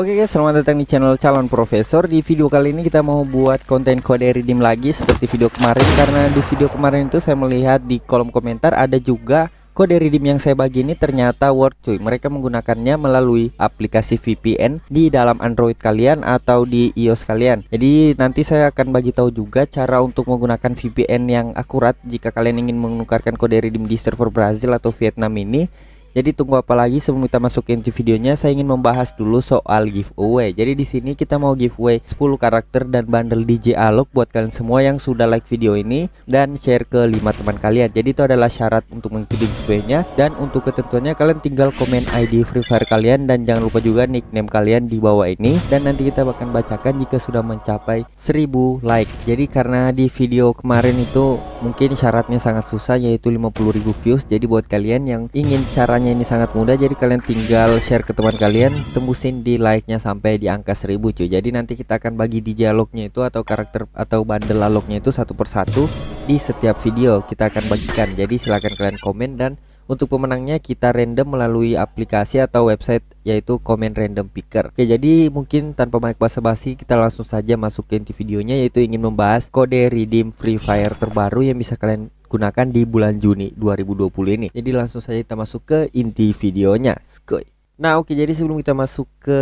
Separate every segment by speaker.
Speaker 1: Oke guys, selamat datang di channel Calon Profesor. Di video kali ini kita mau buat konten kode redeem lagi seperti video kemarin karena di video kemarin itu saya melihat di kolom komentar ada juga Kode redeem yang saya bagi ini ternyata worth cuy. Mereka menggunakannya melalui aplikasi VPN di dalam Android kalian atau di iOS kalian. Jadi nanti saya akan bagi tahu juga cara untuk menggunakan VPN yang akurat jika kalian ingin menukarkan kode redeem di server Brazil atau Vietnam ini jadi tunggu apa lagi sebelum kita masuk ke videonya saya ingin membahas dulu soal giveaway. Jadi di sini kita mau giveaway 10 karakter dan bundle DJ Alok buat kalian semua yang sudah like video ini dan share ke 5 teman kalian. Jadi itu adalah syarat untuk mengikuti giveaway-nya dan untuk ketentuannya kalian tinggal komen ID Free Fire kalian dan jangan lupa juga nickname kalian di bawah ini dan nanti kita akan bacakan jika sudah mencapai 1000 like. Jadi karena di video kemarin itu mungkin syaratnya sangat susah yaitu 50.000 views. Jadi buat kalian yang ingin cara caranya ini sangat mudah jadi kalian tinggal share ke teman kalian tembusin di like-nya sampai di angka 1000 cuy jadi nanti kita akan bagi di dialognya itu atau karakter atau bundle dialognya itu satu persatu di setiap video kita akan bagikan jadi silahkan kalian komen dan untuk pemenangnya kita random melalui aplikasi atau website yaitu Comment Random Picker. Oke, jadi mungkin tanpa banyak basa-basi kita langsung saja masukin di videonya yaitu ingin membahas kode redeem Free Fire terbaru yang bisa kalian gunakan di bulan Juni 2020 ini. Jadi langsung saja kita masuk ke inti videonya. Skoy. Nah oke jadi sebelum kita masuk ke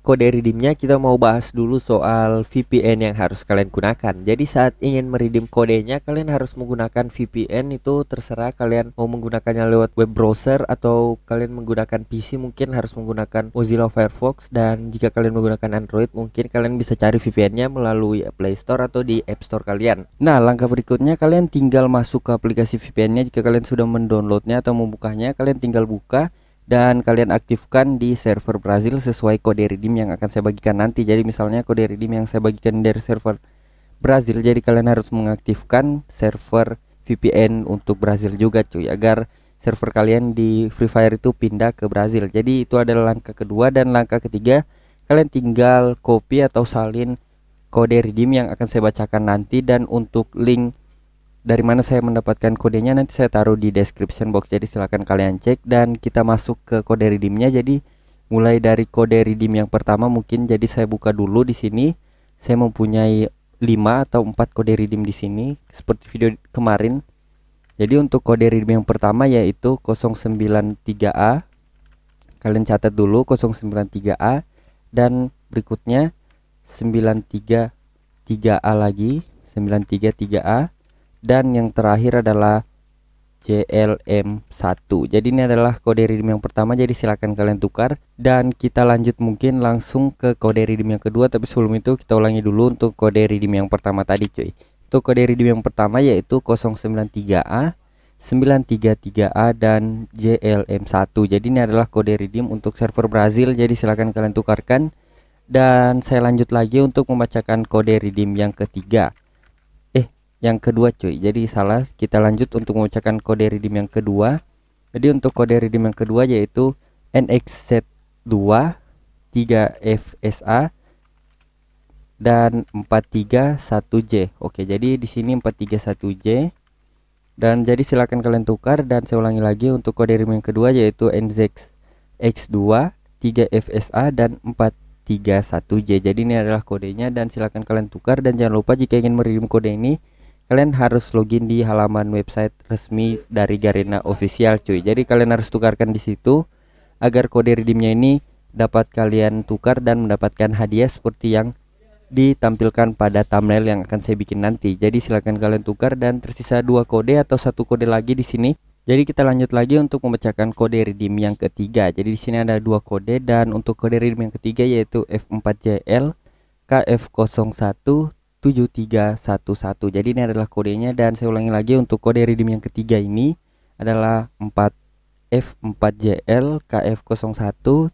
Speaker 1: kode redeemnya kita mau bahas dulu soal VPN yang harus kalian gunakan Jadi saat ingin meredeem kodenya kalian harus menggunakan VPN itu terserah kalian mau menggunakannya lewat web browser Atau kalian menggunakan PC mungkin harus menggunakan Mozilla Firefox Dan jika kalian menggunakan Android mungkin kalian bisa cari VPN-nya melalui Play Store atau di App Store kalian Nah langkah berikutnya kalian tinggal masuk ke aplikasi VPN-nya jika kalian sudah mendownloadnya atau membukanya kalian tinggal buka dan kalian aktifkan di server Brazil sesuai kode redeem yang akan saya bagikan nanti. Jadi misalnya kode redeem yang saya bagikan dari server Brazil, jadi kalian harus mengaktifkan server VPN untuk Brazil juga cuy agar server kalian di Free Fire itu pindah ke Brazil. Jadi itu adalah langkah kedua dan langkah ketiga kalian tinggal copy atau salin kode redeem yang akan saya bacakan nanti dan untuk link dari mana saya mendapatkan kodenya nanti saya taruh di description box jadi silahkan kalian cek dan kita masuk ke kode redeemnya jadi mulai dari kode redeem yang pertama mungkin jadi saya buka dulu di sini saya mempunyai 5 atau 4 kode redeem di sini seperti video kemarin jadi untuk kode redeem yang pertama yaitu 093A kalian catat dulu 093A dan berikutnya 933A lagi 933A dan yang terakhir adalah JLM1 jadi ini adalah kode redeem yang pertama jadi silahkan kalian tukar dan kita lanjut mungkin langsung ke kode redeem yang kedua tapi sebelum itu kita ulangi dulu untuk kode redeem yang pertama tadi cuy untuk kode redeem yang pertama yaitu 093A 933A dan JLM1 jadi ini adalah kode redeem untuk server Brazil jadi silahkan kalian tukarkan dan saya lanjut lagi untuk membacakan kode redeem yang ketiga yang kedua cuy jadi salah kita lanjut untuk mengucapkan kode redeem yang kedua jadi untuk kode redeem yang kedua yaitu NXZ2 3FSA dan 431J oke jadi di sini 431J dan jadi silahkan kalian tukar dan saya ulangi lagi untuk kode redeem yang kedua yaitu NZX X2 3FSA dan 4 31J. Jadi ini adalah kodenya dan silahkan kalian tukar dan jangan lupa jika ingin meredeem kode ini kalian harus login di halaman website resmi dari Garena official cuy. Jadi kalian harus tukarkan di situ agar kode redeemnya ini dapat kalian tukar dan mendapatkan hadiah seperti yang ditampilkan pada thumbnail yang akan saya bikin nanti. Jadi silahkan kalian tukar dan tersisa dua kode atau satu kode lagi di sini. Jadi kita lanjut lagi untuk memecahkan kode redeem yang ketiga. Jadi di sini ada dua kode dan untuk kode redeem yang ketiga yaitu F4JL KF01 7311. Jadi ini adalah kodenya dan saya ulangi lagi untuk kode redeem yang ketiga ini adalah 4 F4JL KF01 7311.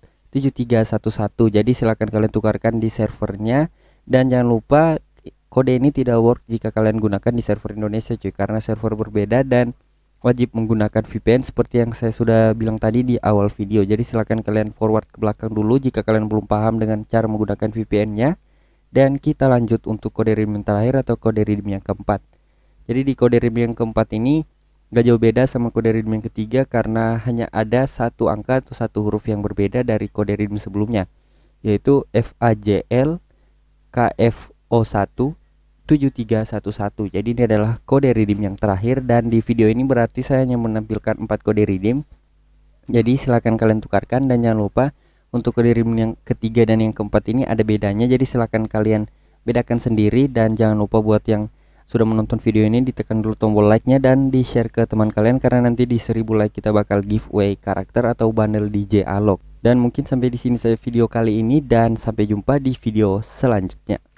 Speaker 1: Jadi silahkan kalian tukarkan di servernya dan jangan lupa kode ini tidak work jika kalian gunakan di server Indonesia cuy karena server berbeda dan wajib menggunakan VPN seperti yang saya sudah bilang tadi di awal video. Jadi silahkan kalian forward ke belakang dulu jika kalian belum paham dengan cara menggunakan VPN-nya. Dan kita lanjut untuk kode redeem yang terakhir atau kode redeem yang keempat. Jadi di kode redeem yang keempat ini gak jauh beda sama kode redeem yang ketiga karena hanya ada satu angka atau satu huruf yang berbeda dari kode redeem sebelumnya yaitu FAJL KFO1 7311 jadi ini adalah kode redeem yang terakhir dan di video ini berarti saya hanya menampilkan 4 kode redeem jadi silahkan kalian tukarkan dan jangan lupa untuk kiriman yang ketiga dan yang keempat ini ada bedanya jadi silahkan kalian bedakan sendiri dan jangan lupa buat yang sudah menonton video ini ditekan dulu tombol like-nya dan di-share ke teman kalian karena nanti di 1000 like kita bakal giveaway karakter atau bundle DJ Alok. Dan mungkin sampai di sini saya video kali ini dan sampai jumpa di video selanjutnya.